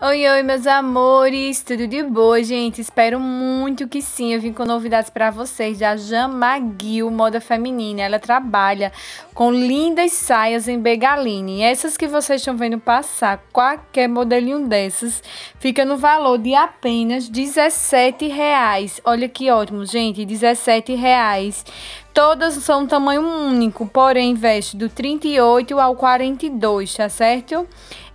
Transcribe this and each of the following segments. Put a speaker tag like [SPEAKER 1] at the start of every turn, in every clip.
[SPEAKER 1] Oi, oi, meus amores, tudo de boa, gente? Espero muito que sim. Eu vim com novidades para vocês da Jamaguil Moda Feminina. Ela trabalha com lindas saias em begaline. Essas que vocês estão vendo passar, qualquer modelinho dessas, fica no valor de apenas R$17. Olha que ótimo, gente, R$17. Todas são tamanho único, porém veste do 38 ao 42, tá certo?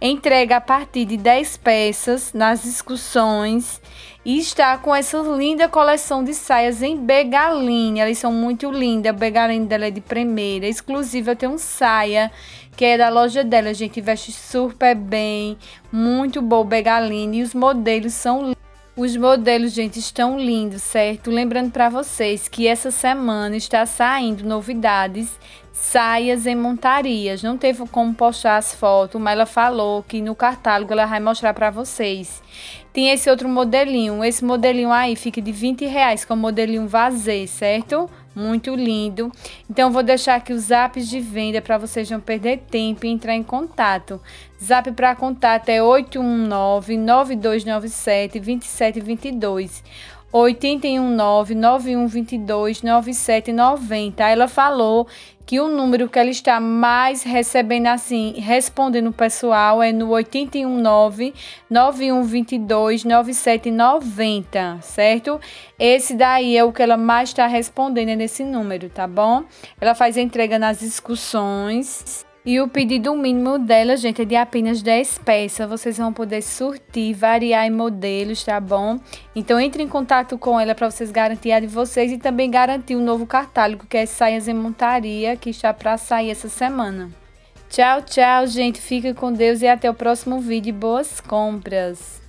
[SPEAKER 1] Entrega a partir de 10 peças nas discussões e está com essa linda coleção de saias em Begaline. Elas são muito lindas. Begaline dela é de primeira, exclusiva. Eu tenho um saia que é da loja dela, a gente. Veste super bem, muito bom Begaline e os modelos são lindos. Os modelos, gente, estão lindos, certo? Lembrando para vocês que essa semana está saindo novidades, saias em montarias. Não teve como postar as fotos, mas ela falou que no catálogo ela vai mostrar para vocês. Tem esse outro modelinho. Esse modelinho aí fica de 20 reais, que é o modelinho vazê, certo? muito lindo. Então vou deixar aqui os apps de venda para vocês não perder tempo e entrar em contato. Zap para contato é 819 9297 2722 819-9122-9790. Ela falou que o número que ela está mais recebendo assim, respondendo o pessoal, é no 819-9122-9790, certo? Esse daí é o que ela mais está respondendo, é nesse número, tá bom? Ela faz entrega nas discussões. E o pedido mínimo dela, gente, é de apenas 10 peças. Vocês vão poder surtir, variar em modelos, tá bom? Então entre em contato com ela para vocês garantir a de vocês e também garantir o um novo cartálogo que é Saias em Montaria, que está para sair essa semana. Tchau, tchau, gente. Fica com Deus e até o próximo vídeo. Boas compras!